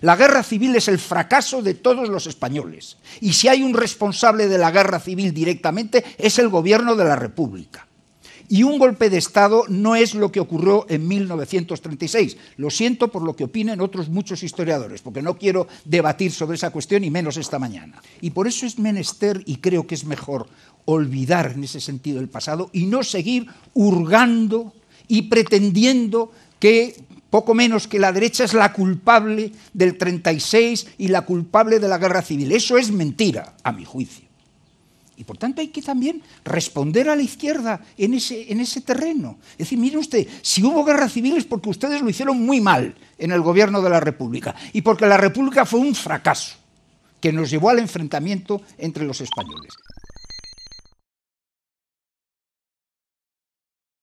La guerra civil es el fracaso de todos los españoles. Y si hay un responsable de la guerra civil directamente, es el gobierno de la República. Y un golpe de Estado no es lo que ocurrió en 1936. Lo siento por lo que opinen otros muchos historiadores, porque no quiero debatir sobre esa cuestión y menos esta mañana. Y por eso es menester, y creo que es mejor, olvidar en ese sentido el pasado y no seguir hurgando y pretendiendo que poco menos que la derecha es la culpable del 36 y la culpable de la guerra civil. Eso es mentira, a mi juicio. Y por tanto hay que también responder a la izquierda en ese, en ese terreno. Es decir, mire usted, si hubo guerra civil es porque ustedes lo hicieron muy mal en el gobierno de la República y porque la República fue un fracaso que nos llevó al enfrentamiento entre los españoles.